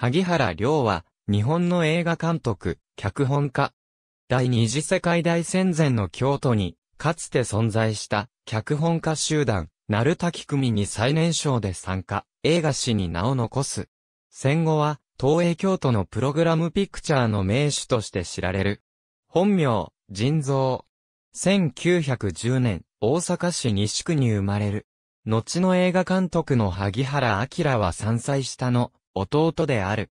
萩原良は、日本の映画監督、脚本家。第二次世界大戦前の京都に、かつて存在した、脚本家集団、鳴滝組に最年少で参加、映画史に名を残す。戦後は、東映京都のプログラムピクチャーの名手として知られる。本名、人造。1910年、大阪市西区に生まれる。後の映画監督の萩原明は3歳下の弟である。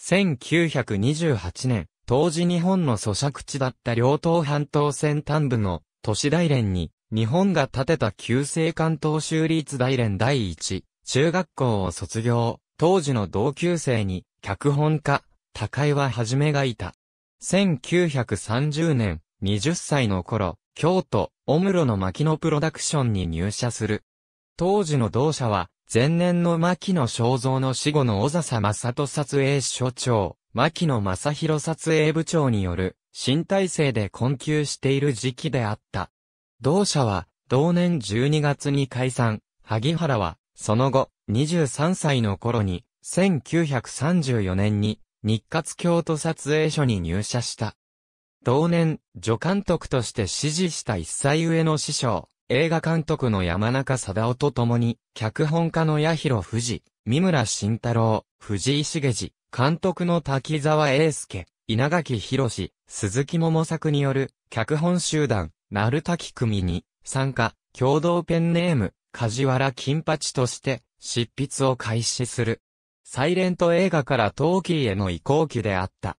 1928年、当時日本の租借地だった両東半島先端部の都市大連に、日本が建てた旧制関東州立大連第一、中学校を卒業、当時の同級生に、脚本家、高岩はじめがいた。1930年、20歳の頃、京都、オムロの牧野プロダクションに入社する。当時の同社は、前年の牧野正造の死後の小笹正人撮影所長、牧野正弘撮影部長による、新体制で困窮している時期であった。同社は、同年12月に解散、萩原は、その後、23歳の頃に、1934年に、日活京都撮影所に入社した。同年、助監督として指示した一歳上の師匠、映画監督の山中貞夫と共に、脚本家の八広士、三村慎太郎、藤井茂次、監督の滝沢英介、稲垣博鈴木桃作による、脚本集団、鳴滝組に、参加、共同ペンネーム、梶原金八として、執筆を開始する。サイレント映画から陶器への移行期であった。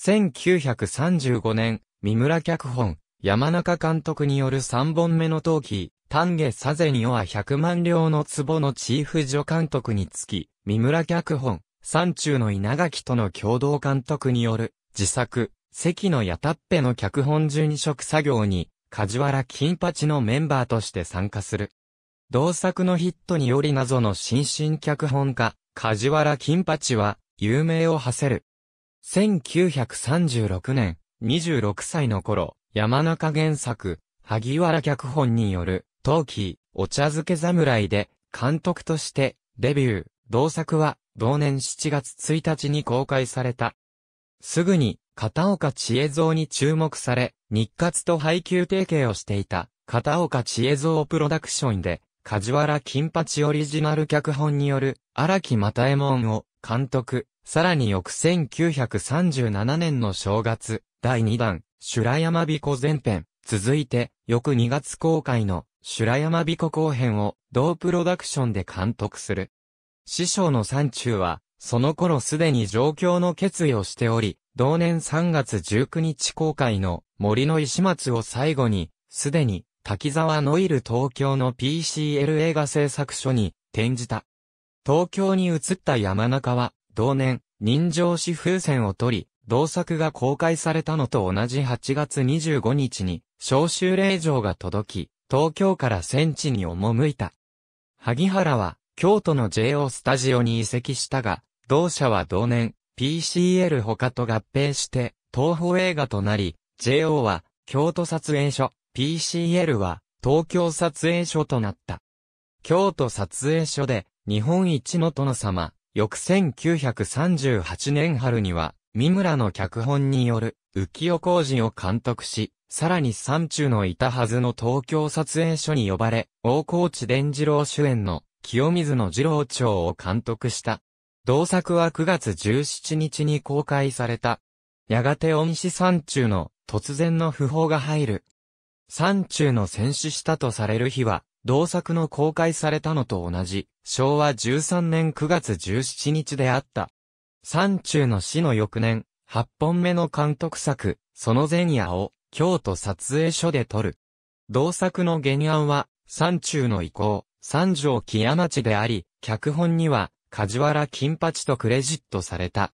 1935年、三村脚本、山中監督による三本目の陶器、丹下サゼニオは百万両の壺のチーフ助監督につき、三村脚本、山中の稲垣との共同監督による、自作、関のやたっぺの脚本順職作業に、梶原金八のメンバーとして参加する。同作のヒットにより謎の新進脚本家、梶原金八は、有名を馳せる。1936年、26歳の頃、山中原作、萩原脚本による、陶器、お茶漬け侍で、監督として、デビュー。同作は、同年7月1日に公開された。すぐに、片岡千恵蔵に注目され、日活と配給提携をしていた、片岡千恵蔵プロダクションで、梶原金八オリジナル脚本による、荒木又右衛門を、監督、さらに翌1937年の正月、第2弾、修羅山彦前編、続いて、翌2月公開の修羅山彦後編を同プロダクションで監督する。師匠の山中は、その頃すでに状況の決意をしており、同年3月19日公開の森の石松を最後に、すでに滝沢ノイル東京の PCL 映画製作所に転じた。東京に移った山中は、同年、人情紙風船を取り、同作が公開されたのと同じ8月25日に、召集令状が届き、東京から戦地に赴いた。萩原は、京都の JO スタジオに移籍したが、同社は同年、PCL 他と合併して、東宝映画となり、JO は、京都撮影所、PCL は、東京撮影所となった。京都撮影所で、日本一の殿様、翌1938年春には、三村の脚本による浮世工事を監督し、さらに山中のいたはずの東京撮影所に呼ばれ、大河内伝次郎主演の清水の次郎長を監督した。同作は9月17日に公開された。やがて恩師山中の突然の訃報が入る。山中の戦死したとされる日は、同作の公開されたのと同じ、昭和13年9月17日であった。山中の死の翌年、八本目の監督作、その前夜を、京都撮影所で撮る。同作の原案は、山中の意向、三条木屋町であり、脚本には、梶原金八とクレジットされた。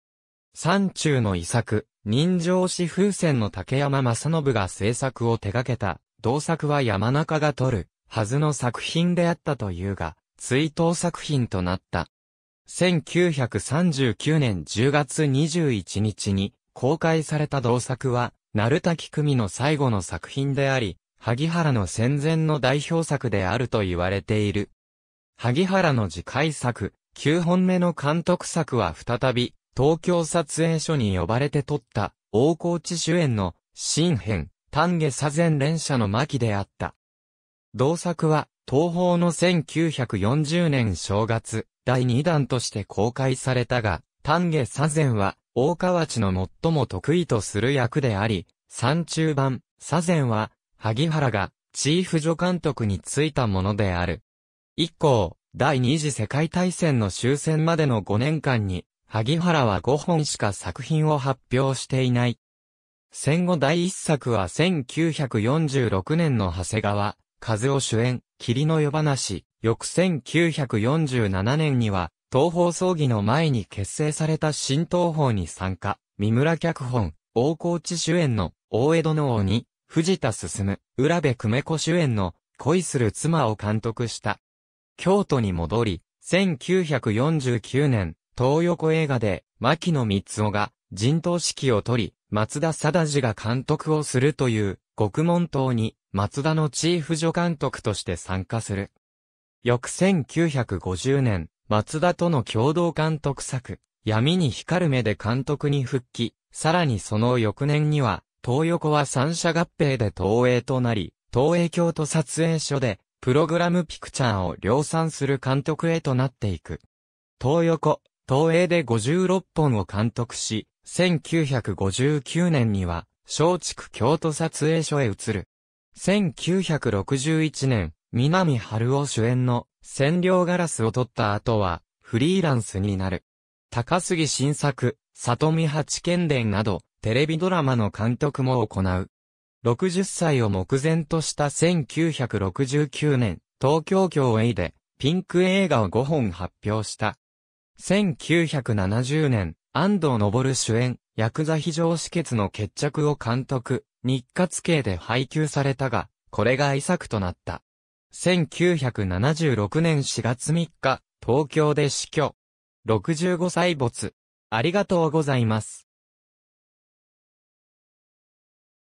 山中の遺作、人情師風船の竹山正信が制作を手掛けた、同作は山中が撮る、はずの作品であったというが、追悼作品となった。1939年10月21日に公開された同作は、鳴滝組の最後の作品であり、萩原の戦前の代表作であると言われている。萩原の次回作、9本目の監督作は再び、東京撮影所に呼ばれて撮った、大河内主演の、新編、丹下左前連射の巻であった。同作は、東宝の1940年正月、第2弾として公開されたが、丹下左前は、大河内の最も得意とする役であり、三中版、左前は、萩原が、チーフ助監督に就いたものである。以降、第二次世界大戦の終戦までの5年間に、萩原は5本しか作品を発表していない。戦後第一作は1946年の長谷川、和夫主演、霧の夜話、翌1947年には、東方葬儀の前に結成された新東方に参加、三村脚本、大河内主演の大江戸の鬼、藤田進、浦部久米子主演の恋する妻を監督した。京都に戻り、1949年、東横映画で、牧野光夫が、人頭指揮を取り、松田貞治が監督をするという、獄門島に、松田のチーフ助監督として参加する。翌1950年、松田との共同監督作、闇に光る目で監督に復帰、さらにその翌年には、東横は三者合併で東映となり、東映京都撮影所で、プログラムピクチャーを量産する監督へとなっていく。東横、東映で56本を監督し、1959年には、松竹京都撮影所へ移る。1961年、南春夫主演の占領ガラスを取った後は、フリーランスになる。高杉新作、里見八賢伝など、テレビドラマの監督も行う。60歳を目前とした1969年、東京京 A で、ピンク映画を5本発表した。1970年、安藤昇主演、ヤクザ非常止血の決着を監督、日活系で配給されたが、これが遺作となった。1976年4月3日、東京で死去。65歳没。ありがとうございます。